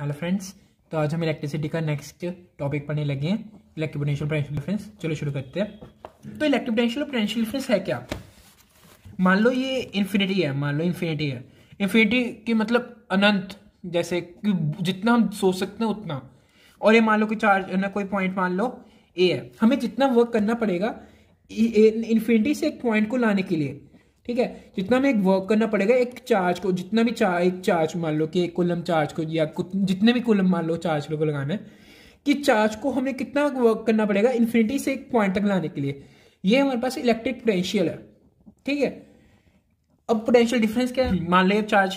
hello friends तो आज हम इलेक्ट्रिसिटी का नेक्स्ट टॉपिक पढ़ने लगे हैं इलेक्ट्रिक पोटेंशियल पोटेंशियल डिफरेंस चलो शुरू करते हैं तो इलेक्ट्रिक पोटेंशियल और पोटेंशियल डिफरेंस है क्या मान लो ये इन्फिनिटी है मान लो इन्फिनिटी है इन्फिनिटी के मतलब अनंत जैसे कि जितना हम सोच सकते हैं उतना और ये मान लो कि चार्ज ना कोई पॉइंट मान लो ए है हमें जितना वर्क करना पड़ेगा इन्फिनिटी से एक पॉइंट को लाने के लिए ठीक है जितना हमें एक वर्क करना पड़ेगा एक चार्ज को जितना भी चार्ज एक चार्ज मान लो कि एक कुलम चार्ज को या जितने भी कुलम मान लो चार्ज को लगाना है कि चार्ज को हमें कितना वर्क करना पड़ेगा इन्फिनिटी से एक पॉइंट तक लाने के लिए ये हमारे पास इलेक्ट्रिक पोटेंशियल है ठीक है अब पोटेंशियल डिफरेंस क्या है मान लो चार्ज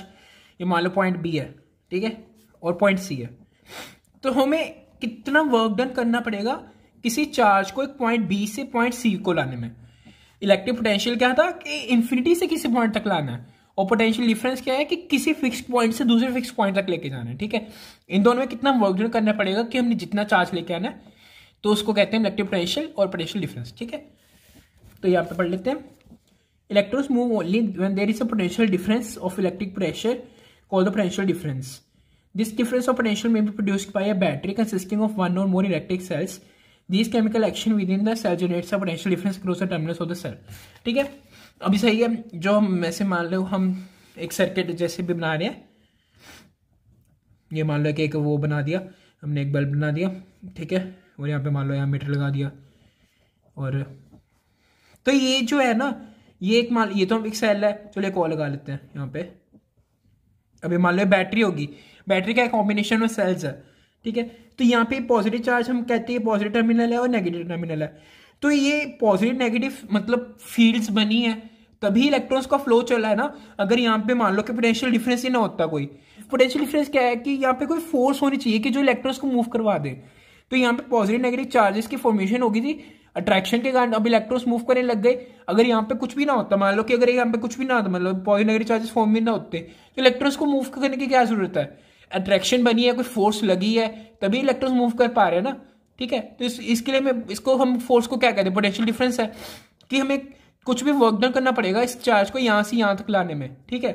ये मान लो पॉइंट बी है ठीक है और पॉइंट सी है तो हमें कितना वर्क डन करना पड़ेगा किसी चार्ज को एक पॉइंट बी से पॉइंट सी को लाने में इलेक्ट्रिक पोटेंशियल क्या था कि इन्फिनिटी से किसी पॉइंट तक लाना है और पोटेंशियल डिफरेंस क्या है कि किसी फिक्स पॉइंट से दूसरे फिक्स पॉइंट तक लेके जाना है ठीक है इन दोनों में कितना वर्क डन करना पड़ेगा कि हमने जितना चार्ज लेके आना है तो उसको कहते हैं इलेक्ट्रिक पोटेंशियल और पोटेंशियल डिफरेंस ठीक है तो यहाँ पर पढ़ लेते हैं electrons move only when there is a potential difference of electric pressure call the potential difference this difference of potential में produced by a battery consisting of one or more electric cells this chemical action within the cell generate generates potential difference across the terminals of the cell ठीक है अभी सही है जो हम वैसे मान लो हम एक सर्किट जैसे भी बना रहे हैं ये मान लो कि एक वो बना दिया हमने एक बल्ब बना दिया ठीक है और यहाँ पे मान लो यहाँ मीटर लगा दिया और तो ये जो है ना ये एक मान ये तो हम एक सेल है चलो एक और लगा लेते हैं यहाँ पे अभी मान लो बैटरी होगी बैटरी का एक कॉम्बिनेशन में सेल्स है ठीक है तो यहाँ पे पॉजिटिव चार्ज हम कहते हैं पॉजिटिव टर्मिनल है और नेगेटिव टर्मिनल है तो ये पॉजिटिव नेगेटिव मतलब फील्ड्स बनी है तभी इलेक्ट्रॉन्स का फ्लो चल रहा है ना अगर यहाँ पे मान लो कि पोटेंशियल डिफरेंस ही ना होता कोई पोटेंशियल डिफरेंस क्या है कि यहाँ पे कोई फोर्स होनी चाहिए कि जो इलेक्ट्रॉन्स को मूव करवा दे तो यहाँ पे पॉजिटिव नेगेटिव चार्जेस की फॉर्मेशन होगी थी अट्रैक्शन के कारण अब इलेक्ट्रॉन्स मूव करने लग गए अगर यहाँ पे कुछ भी ना होता मान लो कि अगर यहाँ पे कुछ भी ना होता मतलब पॉजिटिव नेगेटिव चार्जेस फॉर्म भी ना होते तो इलेक्ट्रॉन्स को मूव करने की क्या जरूरत है अट्रैक्शन बनी है कोई फोर्स लगी है तभी इलेक्ट्रॉन मूव कर पा रहे हैं ना ठीक है तो इस, इसके लिए मैं इसको हम फोर्स को क्या कहते हैं पोटेंशियल डिफरेंस है कि हमें कुछ भी वर्क डन करना पड़ेगा इस चार्ज को यहां से यहां तक लाने में ठीक है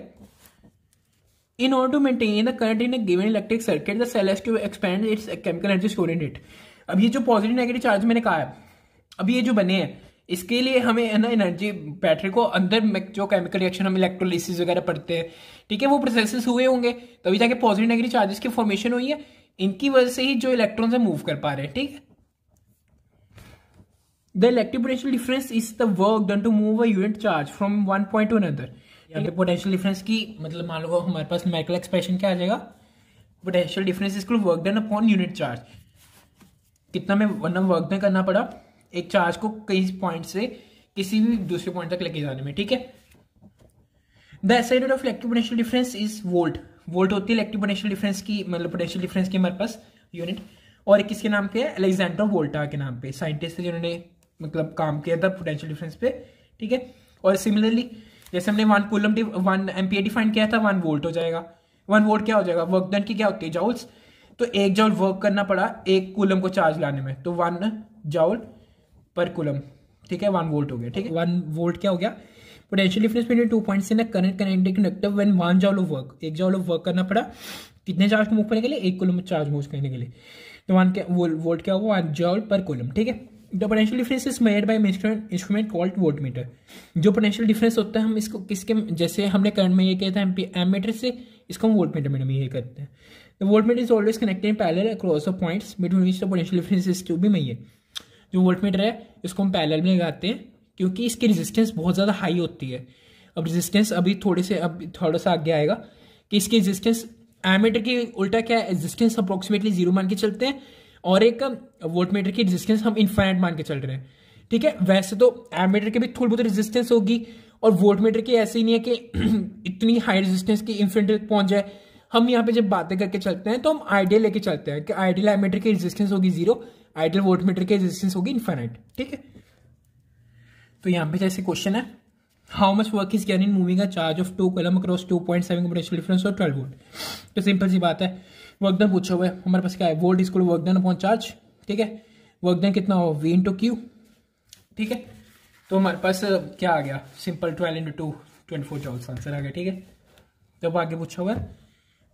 in order to maintain the current in a electric circuit the cell cell has to energy store chemical it stored अब ये जो पॉजिटिव नेगेटिव चार्ज मैंने कहा है अब ये जो बने हैं इसके लिए हमें है ना एनर्जी बैटरी को अंदर जो केमिकल रिएक्शन हम इलेक्ट्रोलिसिस वगैरह पढ़ते हैं ठीक है वो प्रोसेसेस हुए होंगे तभी जाके पॉजिटिव नेगेटिव चार्जेस की फॉर्मेशन हुई है इनकी वजह से ही जो इलेक्ट्रॉन है मूव कर पा रहे हैं ठीक है the electric potential difference is the work done to move a unit charge from one point to another यहाँ पे पोटेंशियल डिफरेंस की मतलब मान लो हमारे पास माइकल एक्सप्रेशन क्या आ जाएगा potential difference is work done upon unit charge कितना में वर्क डन करना पड़ा एक चार्ज को कई पॉइंट से किसी भी दूसरे पॉइंट तक लेके जाने में ठीक है the SI unit of electric potential difference is volt volt होती है इलेक्ट्रिक पोटेंशियल डिफरेंस की मतलब पोटेंशियल डिफरेंस की हमारे पास यूनिट और एक किसके नाम पे है अलेक्जेंड्रो वोल्टा के नाम पे साइंटिस्ट जिन्होंने मतलब काम किया था पोटेंशियल डिफरेंस पे ठीक है और सिमिलरली जैसे हमने one coulomb one ampere define किया था वन वोल्ट हो जाएगा वन वोल्ट क्या हो जाएगा वर्क डन की क्या होती है जाउल्स तो एक जाउल वर्क करना पड़ा एक कूलम को चार्ज लाने में तो वन जाउल पर कुलम ठीक है वन वोल्ट हो गया ठीक है वन वोल्ट क्या हो गया potential difference between two points in current connecting conductor when one joule of work एक जॉल ऑफ वर्क करना पड़ा कितने चार्ज को मूव करने के लिए एक कुलम चार्ज मूव करने के लिए तो वन क्या वोल्ट क्या होगा वन जॉल पर कुलम ठीक है the potential difference is made by instrument called voltmeter जो पोटेंशियल डिफरेंस होता है हम इसको किसके जैसे हमने करंट में ये किया था एम मीटर से इसको हम वोल्ट मीटर में ये करते हैं the voltmeter is always connected parallel across the points between which the potential difference is to be measure जो वोल्ट मीटर है इसको हम पैरल में लगाते हैं क्योंकि इसकी रेजिस्टेंस बहुत ज़्यादा हाई होती है अब रेजिस्टेंस अभी थोड़े से अब थोड़ा सा आगे आएगा कि इसकी रेजिस्टेंस एमीटर की उल्टा क्या है रेजिस्टेंस अप्रोक्सीमेटली जीरो मान के चलते हैं और एक वोल्ट मीटर की रेजिस्टेंस हम इन्फाइनाइट मान के चल रहे हैं ठीक है वैसे तो एमीटर के भी थोड़ी बहुत रेजिस्टेंस होगी और वोल्ट मीटर की ऐसे ही नहीं है कि इतनी हाई रेजिस्टेंस की इन्फिनिट पहुंच जाए हम यहाँ पे जब बातें करके चलते हैं तो हम आइडिया लेके चलते हैं कि आइडियल एमीटर की रेजिस्टेंस होगी जीरो आइडियल वोल्ट मीटर की रेजिस्टेंस होगी इन्फाइनाइट ठीक है तो यहाँ पे जैसे क्वेश्चन है how much work is gain in moving a charge of two coulomb across two point seven potential difference और ट्वेल्व वोल्ट तो सिंपल सी बात है वर्क डन पूछा हुआ है हमारे पास क्या है volt is work done upon charge ठीक है वर्क डन कितना हो वी इंटू क्यू ठीक है तो हमारे पास क्या आ गया simple twelve into two twenty four joules answer आ गया ठीक है तब आगे पूछा हुआ है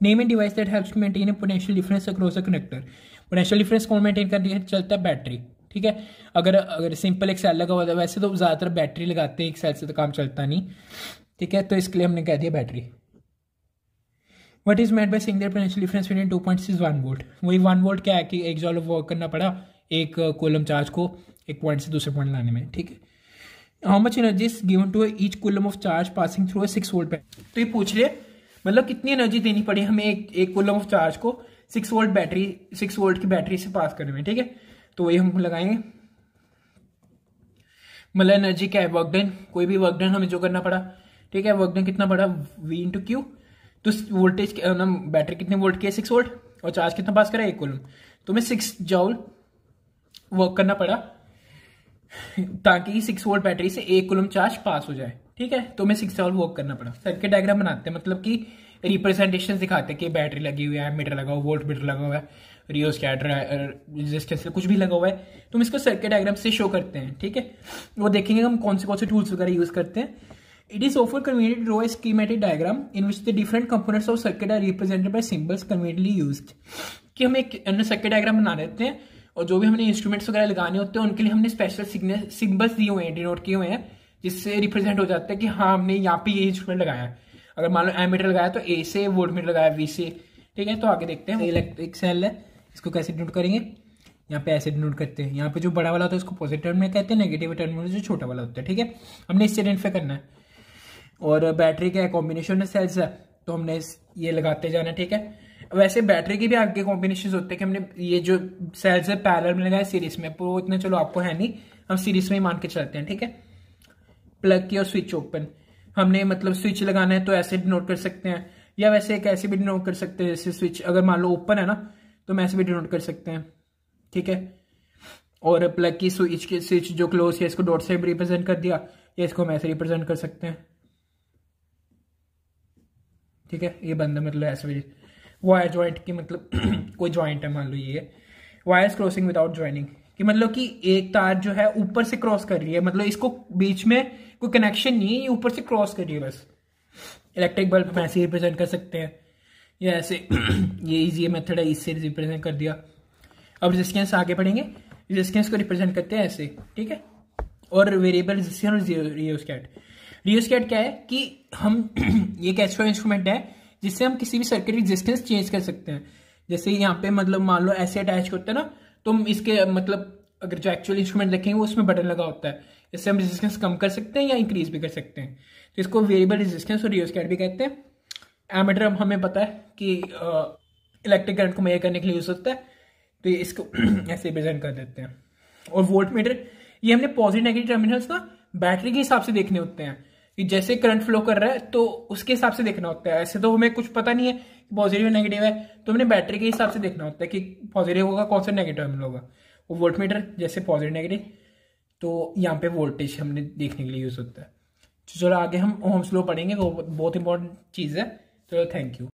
name and device that helps maintain a potential difference across a connector potential difference कौन मेंटेन कर रही है चलता है बैटरी ठीक है अगर अगर सिंपल एक सेल लगा हुआ था वैसे तो ज़्यादातर बैटरी लगाते हैं एक सेल से तो काम चलता नहीं ठीक है तो इसके लिए हमने कह दिया battery what is made by saying potential difference between two point is one volt वही वन वोल्ट क्या है कि एक जॉल वर्क करना पड़ा एक कोलम uh, चार्ज को एक पॉइंट से दूसरे पॉइंट लाने में ठीक है how much energy is given to each coulomb of charge passing through six volt पैन तो ये पूछ रहे मतलब कितनी एनर्जी देनी पड़ी हमें एक एक कुलम ऑफ चार्ज को six volt battery six volt की बैटरी से पास रहे हैं ठीक है तो वही हम लगाएंगे मतलब एनर्जी क्या है वर्कडन कोई भी वर्कडन हमें जो करना पड़ा ठीक है वर्कडन कितना पड़ा वी इंटू क्यू तो वोल्टेज मतलब बैटरी कितने वोल्ट की है सिक्स वोल्ट और चार्ज कितना पास करा एक कोलम तो हमें सिक्स जाउल वर्क करना पड़ा ताकि सिक्स वोल्ट बैटरी से एक कोलम चार्ज पास हो जाए ठीक है तो हमें सिक्स जाउल वर्क करना पड़ा सर्किट डायग्राम बनाते हैं मतलब कि रिप्रेजेंटेशन दिखाते हैं कि बैटरी लगी हुई है मीटर लगा हुआ वोल्ट मीटर लगा हुआ है रियो स्कैटर कुछ भी लगा हुआ है तो हम इसको सर्किट डायग्राम से शो करते हैं ठीक है वो देखेंगे हम कौन से कौन से टूल्स वगैरह यूज़ करते हैं इट इज ऑफर convenient draw schematic diagram in which the different components of circuit are represented are represented conveniently use कि हम एक सर्किट डायग्राम बना लेते हैं और जो भी हमने इंस्ट्रूमेंट्स वगैरह लगाने होते हैं उनके लिए हमने स्पेशल सिग्नल सिम्बल्स दिए हुए हैं डिनोट किए हुए हैं जिससे रिप्रेजेंट हो जाता है कि हाँ हमने यहाँ पे ये इंस्ट्रूमेंट लगाया है अगर मान लो मीटर लगाया तो ए से वोट मीटर लगाया वी से ठीक है तो आगे देखते हैं इलेक्ट्रिक सेल तो है इसको कैसे डिनोट करेंगे यहाँ पे ऐसे डिनोट करते हैं यहाँ पे जो बड़ा वाला होता है उसको पॉजिटिव टर्म में कहते हैं नेगेटिव टर्म में जो छोटा वाला होता है ठीक है हमने इससे आइडेंटिफाई करना है और बैटरी का कॉम्बिनेशन है सेल्स है तो हमने ये लगाते जाना ठीक है वैसे बैटरी के भी आगे कॉम्बिनेशन होते हैं कि हमने ये जो सेल्स है पैरल में लगाया सीरीज में वो तो इतना चलो आपको है नहीं हम सीरीज में ही मान के चलते हैं ठीक है प्लग की और स्विच ओपन हमने मतलब स्विच लगाना है तो ऐसे डिनोट कर सकते हैं या वैसे एक ऐसे भी डिनोट कर सकते हैं जैसे स्विच अगर मान लो ओपन है ना तो हम ऐसे भी डिनोट कर सकते हैं ठीक है और प्लग की स्विच की स्विच जो क्लोज है इसको डॉट से भी रिप्रेजेंट कर दिया या इसको हम ऐसे रिप्रेजेंट कर सकते हैं ठीक है ये बंद है मतलब ऐसे भी वायर ज्वाइंट की मतलब कोई ज्वाइंट है मान लो ये वायर्स क्रॉसिंग विदाउट ज्वाइनिंग कि मतलब कि एक तार जो है ऊपर से क्रॉस कर रही है मतलब इसको बीच में कोई कनेक्शन नहीं है ये ऊपर से क्रॉस करिए बस इलेक्ट्रिक बल्ब हम ऐसे रिप्रेजेंट कर सकते हैं या ऐसे ये इजी मेथड है इससे रिप्रेजेंट कर दिया अब रेजिस्टेंस आगे बढ़ेंगे रेजिस्टेंस को रिप्रेजेंट करते हैं ऐसे ठीक है और वेरिएबल रेजिस्टेंस और रियोस्कैट क्या है कि हम ये एक एक्स्ट्रा इंस्ट्रूमेंट है जिससे हम किसी भी सर्किट रेजिस्टेंस चेंज कर सकते हैं जैसे यहाँ पे मतलब मान लो ऐसे अटैच करते हैं ना तो हम इसके मतलब अगर जो एक्चुअल इंस्ट्रूमेंट देखेंगे उसमें बटन लगा होता है इससे हम रेजिस्टेंस कम कर सकते हैं या इंक्रीज भी कर सकते हैं तो इसको वेरिएबल रेजिस्टेंस और रियोस्टेट भी कहते हैं एमीटर हमें पता है कि इलेक्ट्रिक करंट को मेयर करने के लिए यूज होता है तो इसको ऐसे प्रेजेंट कर देते हैं और वोल्ट मीटर ये हमने पॉजिटिव नेगेटिव टर्मिनल्स ना बैटरी के हिसाब से देखने होते हैं कि जैसे करंट फ्लो कर रहा है तो उसके हिसाब से देखना होता है ऐसे तो हमें कुछ पता नहीं है कि पॉजिटिव नेगेटिव है तो हमने बैटरी के हिसाब से देखना होता है कि पॉजिटिव होगा कौन सा नेगेटिव टर्मिनल होगा वो वोल्ट मीटर जैसे पॉजिटिव नेगेटिव तो यहाँ पे वोल्टेज हमने देखने के लिए यूज़ होता है तो चलो आगे हम होम स्लो पढ़ेंगे वो बहुत इंपॉर्टेंट चीज़ है चलो थैंक यू